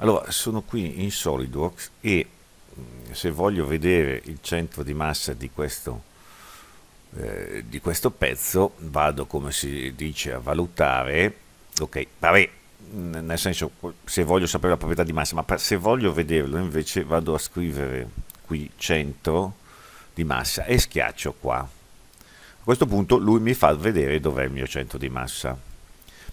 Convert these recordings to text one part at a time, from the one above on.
Allora, sono qui in SolidWorks e mm, se voglio vedere il centro di massa di questo, eh, di questo pezzo, vado come si dice a valutare, ok, vabbè, nel senso se voglio sapere la proprietà di massa, ma se voglio vederlo invece vado a scrivere qui centro di massa e schiaccio qua. A questo punto lui mi fa vedere dov'è il mio centro di massa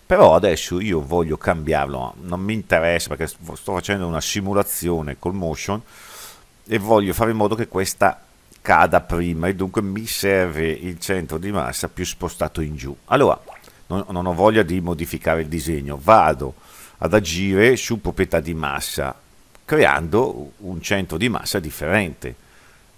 però adesso io voglio cambiarlo non mi interessa perché sto facendo una simulazione col motion e voglio fare in modo che questa cada prima e dunque mi serve il centro di massa più spostato in giù allora non, ho voglia di modificare il disegno vado ad agire su proprietà di massa creando un centro di massa differente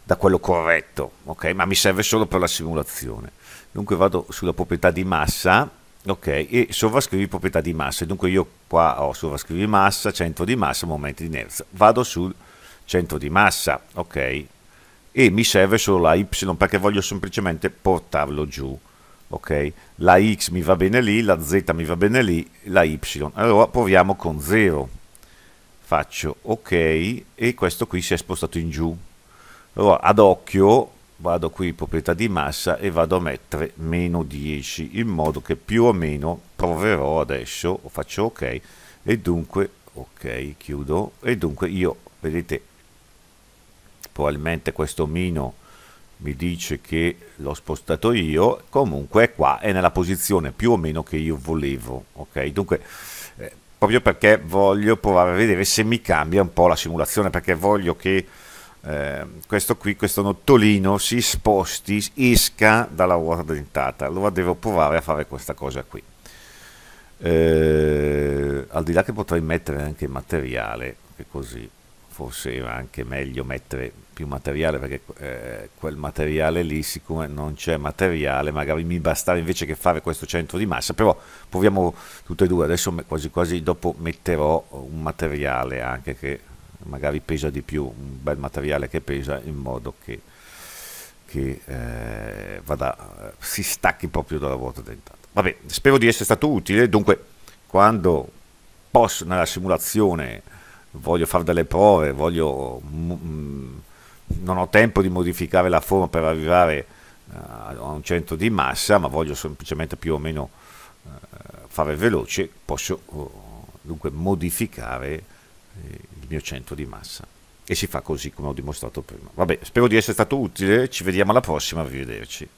da quello corretto ok ma mi serve solo per la simulazione dunque vado sulla proprietà di massa Ok, e sovrascrivi proprietà di massa, dunque io qua ho sovrascrivi massa, centro di massa, momenti di inerzia, vado sul centro di massa, ok, e mi serve solo la y perché voglio semplicemente portarlo giù, ok, la x mi va bene lì, la z mi va bene lì, la y, allora proviamo con 0, faccio ok e questo qui si è spostato in giù, allora ad occhio vado qui in proprietà di massa e vado a mettere meno 10 in modo che più o meno proverò adesso faccio ok e dunque ok chiudo e dunque io vedete probabilmente questo mino mi dice che l'ho spostato io comunque è qua è nella posizione più o meno che io volevo ok dunque eh, proprio perché voglio provare a vedere se mi cambia un po' la simulazione perché voglio che eh, questo qui, questo nottolino si sposti, esca dalla ruota dentata. Allora devo provare a fare questa cosa qui. Eh, al di là che potrei mettere anche materiale, che così forse era anche meglio mettere più materiale perché eh, quel materiale lì siccome non c'è materiale magari mi bastava invece che fare questo centro di massa però proviamo tutte e due adesso quasi quasi dopo metterò un materiale anche che magari pesa di più un bel materiale che pesa in modo che, che eh, vada, eh, si stacchi proprio dalla ruota dentata. Vabbè, spero di essere stato utile, dunque quando posso nella simulazione voglio fare delle prove, voglio, mh, mm, mm, non ho tempo di modificare la forma per arrivare uh, a un centro di massa, ma voglio semplicemente più o meno uh, fare veloce, posso uh, dunque modificare il mio centro di massa. E si fa così come ho dimostrato prima. Vabbè, spero di essere stato utile, ci vediamo alla prossima, arrivederci.